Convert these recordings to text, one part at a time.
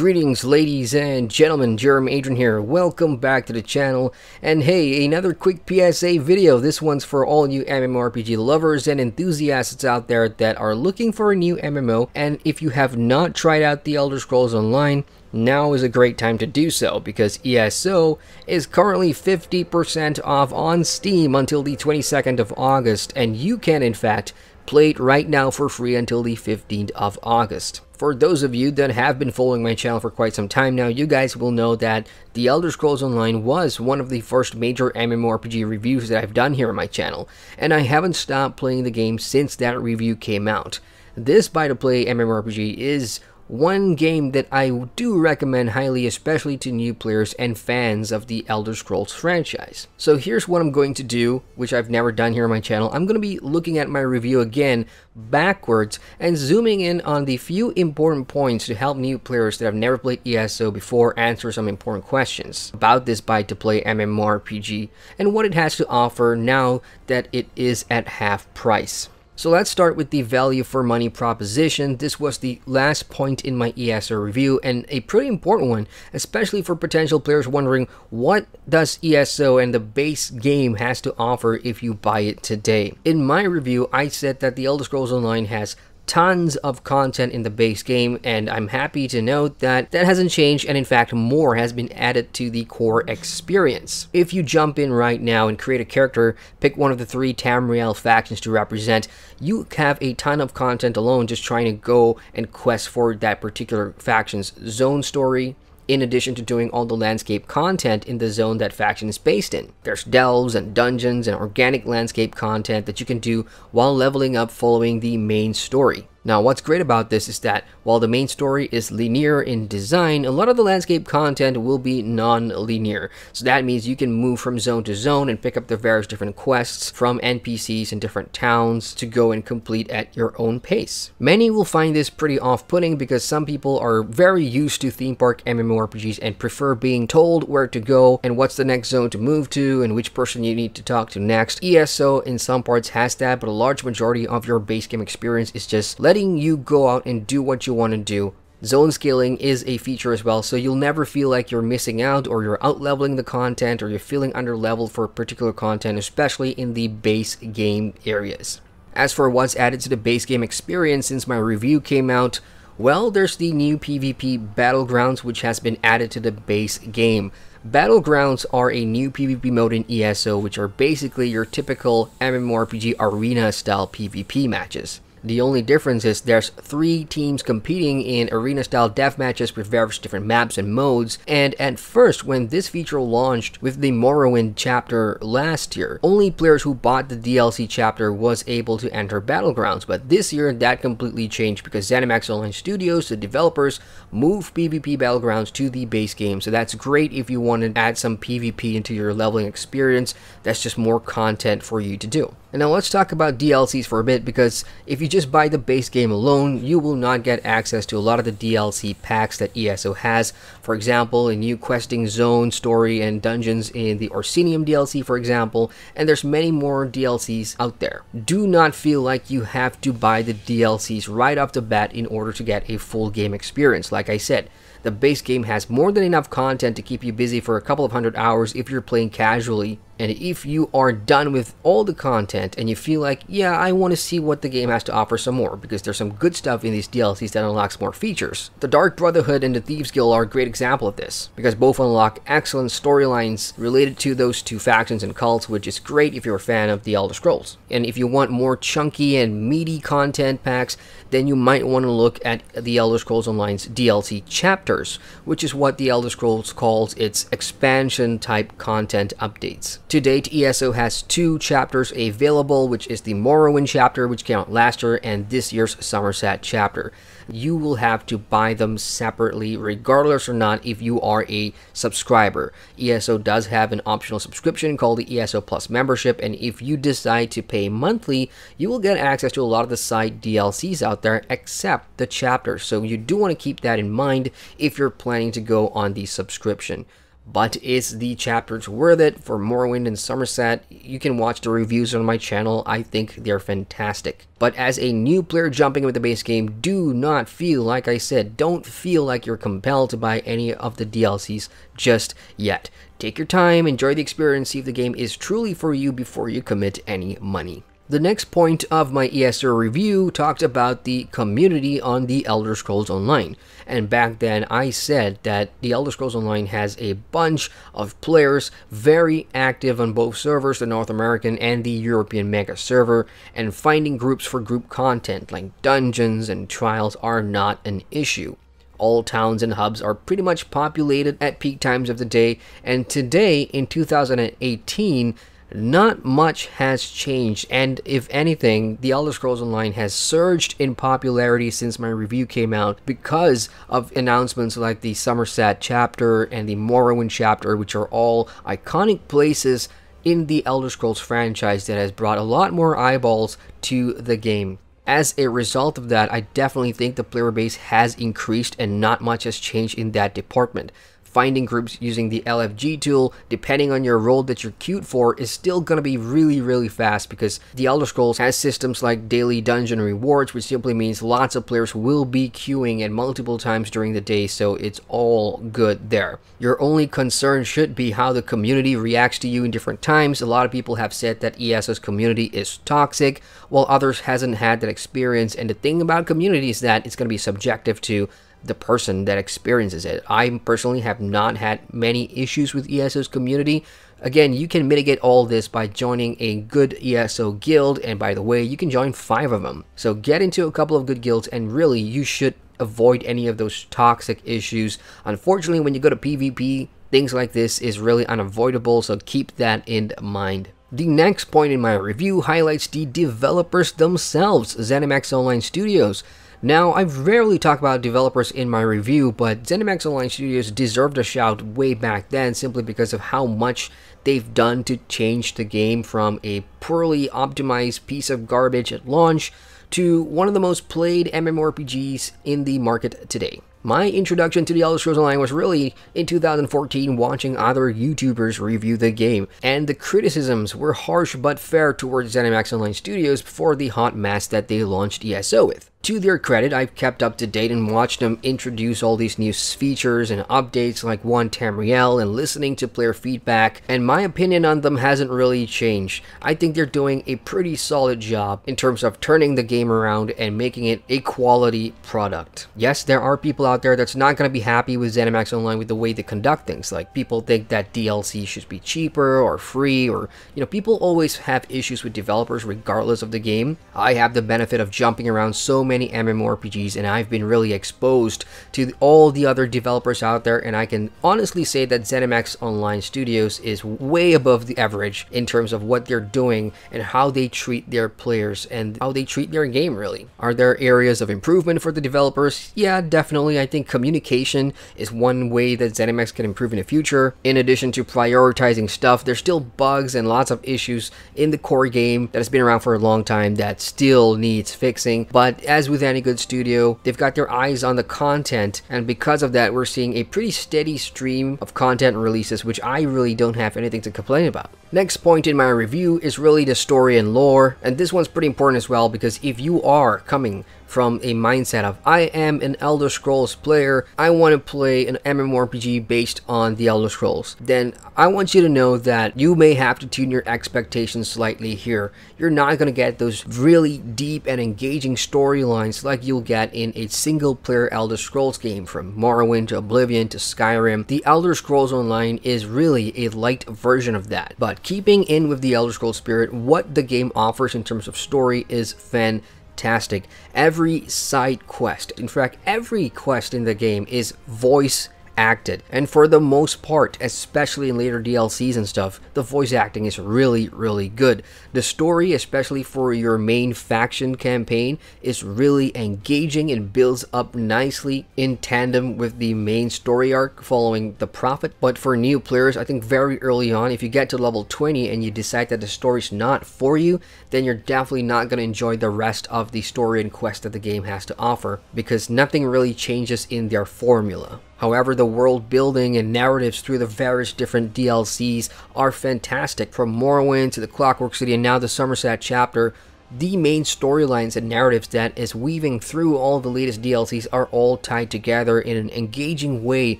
Greetings ladies and gentlemen, Jeremy Adrian here. Welcome back to the channel. And hey, another quick PSA video. This one's for all you MMORPG lovers and enthusiasts out there that are looking for a new MMO. And if you have not tried out The Elder Scrolls Online, now is a great time to do so because ESO is currently 50% off on Steam until the 22nd of August and you can in fact play it right now for free until the 15th of August. For those of you that have been following my channel for quite some time now, you guys will know that The Elder Scrolls Online was one of the first major MMORPG reviews that I've done here on my channel, and I haven't stopped playing the game since that review came out. This buy-to-play MMORPG is one game that I do recommend highly, especially to new players and fans of the Elder Scrolls franchise. So here's what I'm going to do, which I've never done here on my channel. I'm going to be looking at my review again backwards and zooming in on the few important points to help new players that have never played ESO before answer some important questions about this buy-to-play MMORPG and what it has to offer now that it is at half price. So let's start with the value for money proposition. This was the last point in my ESR review and a pretty important one, especially for potential players wondering what does ESO and the base game has to offer if you buy it today. In my review, I said that The Elder Scrolls Online has tons of content in the base game, and I'm happy to note that that hasn't changed, and in fact, more has been added to the core experience. If you jump in right now and create a character, pick one of the three Tamriel factions to represent, you have a ton of content alone just trying to go and quest for that particular faction's zone story, in addition to doing all the landscape content in the zone that faction is based in. There's delves and dungeons and organic landscape content that you can do while leveling up following the main story. Now what's great about this is that while the main story is linear in design, a lot of the landscape content will be non-linear. So that means you can move from zone to zone and pick up the various different quests from NPCs in different towns to go and complete at your own pace. Many will find this pretty off-putting because some people are very used to theme park MMORPGs and prefer being told where to go and what's the next zone to move to and which person you need to talk to next. ESO in some parts has that, but a large majority of your base game experience is just letting letting you go out and do what you want to do. Zone scaling is a feature as well, so you'll never feel like you're missing out or you're out-leveling the content or you're feeling under-leveled for particular content, especially in the base game areas. As for what's added to the base game experience since my review came out, well, there's the new PvP Battlegrounds which has been added to the base game. Battlegrounds are a new PvP mode in ESO which are basically your typical MMORPG arena style PvP matches. The only difference is there's three teams competing in arena style deathmatches with various different maps and modes. And at first, when this feature launched with the Morrowind chapter last year, only players who bought the DLC chapter was able to enter Battlegrounds. But this year, that completely changed because ZeniMax Online Studios, the developers, moved PvP Battlegrounds to the base game. So that's great if you want to add some PvP into your leveling experience. That's just more content for you to do. And now let's talk about DLCs for a bit because if you just buy the base game alone, you will not get access to a lot of the DLC packs that ESO has. For example, a new questing zone, story, and dungeons in the Orsinium DLC, for example, and there's many more DLCs out there. Do not feel like you have to buy the DLCs right off the bat in order to get a full game experience, like I said. The base game has more than enough content to keep you busy for a couple of hundred hours if you're playing casually and if you are done with all the content and you feel like, yeah, I want to see what the game has to offer some more, because there's some good stuff in these DLCs that unlocks more features, the Dark Brotherhood and the Thieves Guild are a great example of this, because both unlock excellent storylines related to those two factions and cults, which is great if you're a fan of The Elder Scrolls. And if you want more chunky and meaty content packs, then you might want to look at The Elder Scrolls Online's DLC chapters, which is what The Elder Scrolls calls its expansion type content updates. To date, ESO has two chapters available, which is the Morrowind chapter, which came out last year, and this year's Somerset chapter. You will have to buy them separately, regardless or not, if you are a subscriber. ESO does have an optional subscription called the ESO Plus membership, and if you decide to pay monthly, you will get access to a lot of the side DLCs out there, except the chapter. So you do want to keep that in mind if you're planning to go on the subscription but is the chapters worth it for Morrowind and Somerset? You can watch the reviews on my channel, I think they're fantastic. But as a new player jumping into the base game, do not feel, like I said, don't feel like you're compelled to buy any of the DLCs just yet. Take your time, enjoy the experience, see if the game is truly for you before you commit any money. The next point of my ESR review talked about the community on the Elder Scrolls Online. And back then I said that the Elder Scrolls Online has a bunch of players very active on both servers, the North American and the European mega server, and finding groups for group content like dungeons and trials are not an issue. All towns and hubs are pretty much populated at peak times of the day, and today in 2018, not much has changed, and if anything, The Elder Scrolls Online has surged in popularity since my review came out because of announcements like the Somerset chapter and the Morrowind chapter, which are all iconic places in the Elder Scrolls franchise that has brought a lot more eyeballs to the game. As a result of that, I definitely think the player base has increased and not much has changed in that department. Finding groups using the LFG tool, depending on your role that you're queued for, is still going to be really, really fast because the Elder Scrolls has systems like daily dungeon rewards, which simply means lots of players will be queuing at multiple times during the day, so it's all good there. Your only concern should be how the community reacts to you in different times. A lot of people have said that ES's community is toxic, while others hasn't had that experience, and the thing about community is that it's going to be subjective to the person that experiences it. I personally have not had many issues with ESO's community. Again, you can mitigate all this by joining a good ESO guild, and by the way, you can join five of them. So get into a couple of good guilds, and really, you should avoid any of those toxic issues. Unfortunately, when you go to PvP, things like this is really unavoidable, so keep that in mind. The next point in my review highlights the developers themselves, ZeniMax Online Studios. Now, I rarely talk about developers in my review, but ZeniMax Online Studios deserved a shout way back then simply because of how much they've done to change the game from a poorly optimized piece of garbage at launch to one of the most played MMORPGs in the market today. My introduction to The Elder Scrolls Online was really in 2014 watching other YouTubers review the game, and the criticisms were harsh but fair towards ZeniMax Online Studios for the hot mess that they launched ESO with. To their credit, I've kept up to date and watched them introduce all these new features and updates like One Tamriel and listening to player feedback, and my opinion on them hasn't really changed. I think they're doing a pretty solid job in terms of turning the game around and making it a quality product. Yes, there are people out there that's not going to be happy with ZeniMax Online with the way they conduct things. Like people think that DLC should be cheaper or free or, you know, people always have issues with developers regardless of the game. I have the benefit of jumping around so many MMORPGs and I've been really exposed to all the other developers out there and I can honestly say that ZeniMax Online Studios is way above the average in terms of what they're doing and how they treat their players and how they treat their game really. Are there areas of improvement for the developers? Yeah, definitely. I think communication is one way that ZeniMax can improve in the future. In addition to prioritizing stuff, there's still bugs and lots of issues in the core game that has been around for a long time that still needs fixing. But as as with Any Good Studio, they've got their eyes on the content, and because of that, we're seeing a pretty steady stream of content releases, which I really don't have anything to complain about. Next point in my review is really the story and lore, and this one's pretty important as well because if you are coming from a mindset of I am an Elder Scrolls player, I want to play an MMORPG based on the Elder Scrolls, then I want you to know that you may have to tune your expectations slightly here. You're not going to get those really deep and engaging storylines like you'll get in a single player Elder Scrolls game from Morrowind to Oblivion to Skyrim. The Elder Scrolls Online is really a light version of that, but keeping in with the Elder Scrolls spirit, what the game offers in terms of story is fantastic. Every side quest, in fact, every quest in the game is voice acted. And for the most part, especially in later DLCs and stuff, the voice acting is really, really good. The story, especially for your main faction campaign, is really engaging and builds up nicely in tandem with the main story arc following the Prophet. But for new players, I think very early on, if you get to level 20 and you decide that the story's not for you, then you're definitely not going to enjoy the rest of the story and quest that the game has to offer because nothing really changes in their formula. However, the world building and narratives through the various different DLCs are fantastic, from Morrowind to the Clockwork City and now the Somerset chapter the main storylines and narratives that is weaving through all the latest DLCs are all tied together in an engaging way,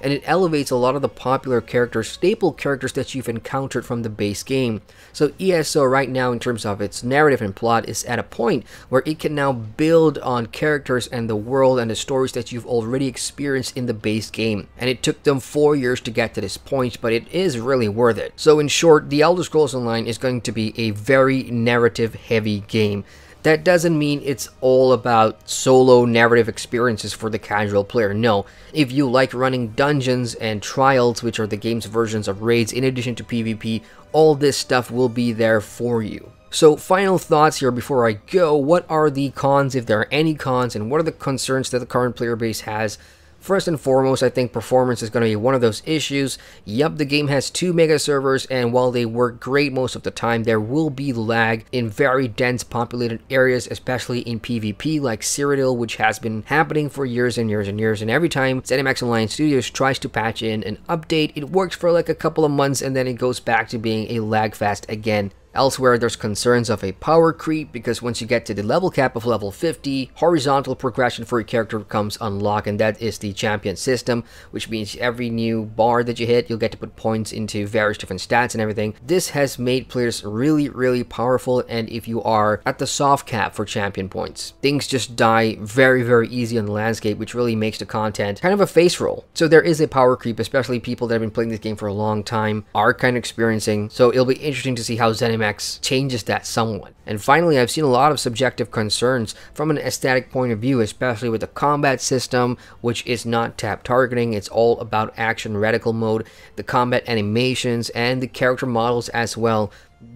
and it elevates a lot of the popular characters, staple characters that you've encountered from the base game. So ESO right now in terms of its narrative and plot is at a point where it can now build on characters and the world and the stories that you've already experienced in the base game. And it took them four years to get to this point, but it is really worth it. So in short, The Elder Scrolls Online is going to be a very narrative heavy game game. That doesn't mean it's all about solo narrative experiences for the casual player. No, if you like running dungeons and trials, which are the game's versions of raids in addition to PvP, all this stuff will be there for you. So final thoughts here before I go, what are the cons if there are any cons and what are the concerns that the current player base has First and foremost, I think performance is going to be one of those issues. Yup, the game has two mega servers, and while they work great most of the time, there will be lag in very dense populated areas, especially in PvP like Cyrodiil, which has been happening for years and years and years. And every time ZeniMax Lion Studios tries to patch in an update, it works for like a couple of months and then it goes back to being a lag fast again. Elsewhere, there's concerns of a power creep because once you get to the level cap of level 50, horizontal progression for your character comes unlocked and that is the champion system, which means every new bar that you hit, you'll get to put points into various different stats and everything. This has made players really, really powerful and if you are at the soft cap for champion points, things just die very, very easy on the landscape, which really makes the content kind of a face roll. So there is a power creep, especially people that have been playing this game for a long time are kind of experiencing. So it'll be interesting to see how ZeniMax changes that somewhat. And finally, I've seen a lot of subjective concerns from an aesthetic point of view, especially with the combat system, which is not tap targeting. It's all about action reticle mode, the combat animations, and the character models as well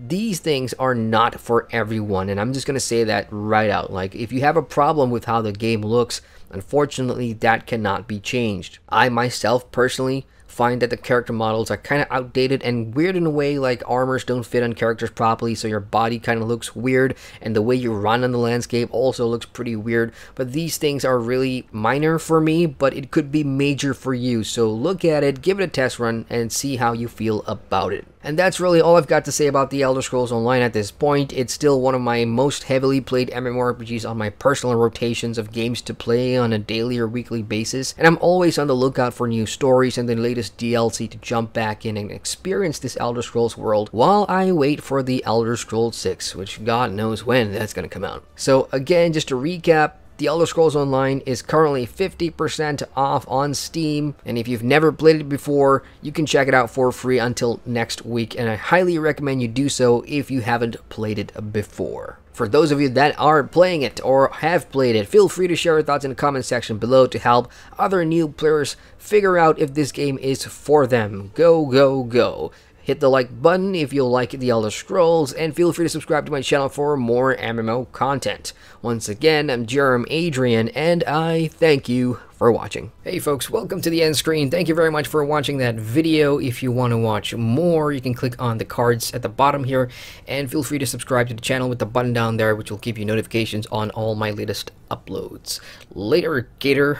these things are not for everyone and i'm just going to say that right out like if you have a problem with how the game looks unfortunately that cannot be changed i myself personally find that the character models are kind of outdated and weird in a way like armors don't fit on characters properly so your body kind of looks weird and the way you run on the landscape also looks pretty weird but these things are really minor for me but it could be major for you so look at it give it a test run and see how you feel about it and that's really all I've got to say about The Elder Scrolls Online at this point. It's still one of my most heavily played MMORPGs on my personal rotations of games to play on a daily or weekly basis, and I'm always on the lookout for new stories and the latest DLC to jump back in and experience this Elder Scrolls world while I wait for The Elder Scrolls 6, which God knows when that's going to come out. So again, just to recap, the Elder Scrolls Online is currently 50% off on Steam, and if you've never played it before, you can check it out for free until next week, and I highly recommend you do so if you haven't played it before. For those of you that are playing it or have played it, feel free to share your thoughts in the comment section below to help other new players figure out if this game is for them. Go, go, go. Hit the like button if you like The Elder Scrolls, and feel free to subscribe to my channel for more MMO content. Once again, I'm Jerem Adrian, and I thank you for watching. Hey folks, welcome to the end screen. Thank you very much for watching that video. If you want to watch more, you can click on the cards at the bottom here and feel free to subscribe to the channel with the button down there which will give you notifications on all my latest uploads. Later, Gator.